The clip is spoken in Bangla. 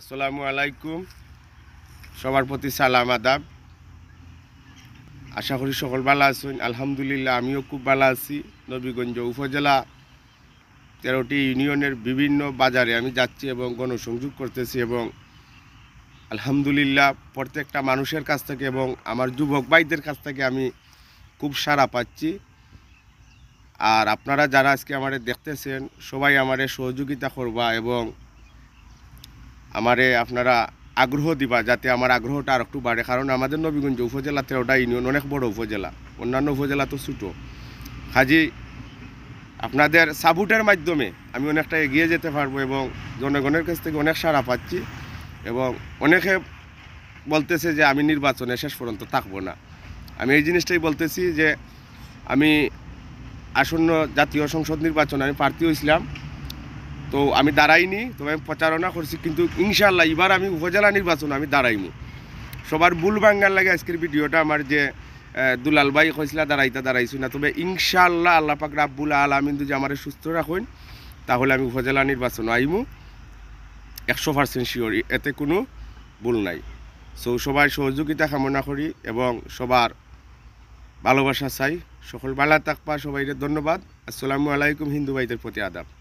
আসসালামু আলাইকুম সবার প্রতি সালাম আদাব আশা করি সকল ভালো আছেন আলহামদুলিল্লাহ আমিও খুব ভালো আছি নবীগঞ্জ উপজেলা তেরোটি ইউনিয়নের বিভিন্ন বাজারে আমি যাচ্ছি এবং গণসংযোগ করতেছি এবং আলহামদুলিল্লাহ প্রত্যেকটা মানুষের কাছ থেকে এবং আমার যুবক ভাইদের কাছ থেকে আমি খুব সারা পাচ্ছি আর আপনারা যারা আজকে আমারে দেখতেছেন সবাই আমারে সহযোগিতা করবা এবং আমারে আপনারা আগ্রহ দিবা যাতে আমার আগ্রহটা আর একটু বাড়ে কারণ আমাদের নবীগঞ্জ উপজেলাতে ওটা ইউনিয়ন অনেক বড় উপজেলা অন্যান্য উপজেলা তো ছোটো হাজি আপনাদের সাপোর্টের মাধ্যমে আমি অনেকটা এগিয়ে যেতে পারবো এবং জনগণের কাছ থেকে অনেক সাড়া পাচ্ছি এবং অনেকে বলতেছে যে আমি নির্বাচনে শেষ পর্যন্ত থাকবো না আমি এই জিনিসটাই বলতেছি যে আমি আসন্ন জাতীয় সংসদ নির্বাচনে আমি প্রার্থী হয়েছিলাম তো আমি দাঁড়াইনি তো আমি প্রচারণা করছি কিন্তু ইনশাল্লাহ এবার আমি উপজেলা নির্বাচন আমি দাঁড়াইমু সবার ভুল ভাঙ্গার লাগে আজকের ভিডিওটা আমার যে দুলাল ভাই কইসলা দাঁড়াইতে দাঁড়াইছি না তবে ইনশাল্লাহ আল্লাহ পাক রাব্বুল আলমিন যদি আমার সুস্থ রাখুন তাহলে আমি উপজেলা নির্বাচন আইমু একশো পার্সেন্ট শিওর এতে কোনো ভুল নাই সো সবাই সহযোগিতা কামনা করি এবং সবার ভালোবাসা চাই সকল বেলা তাকপা সবাই ধন্যবাদ আসসালামু আলাইকুম হিন্দু ভাইদের প্রতি আদাব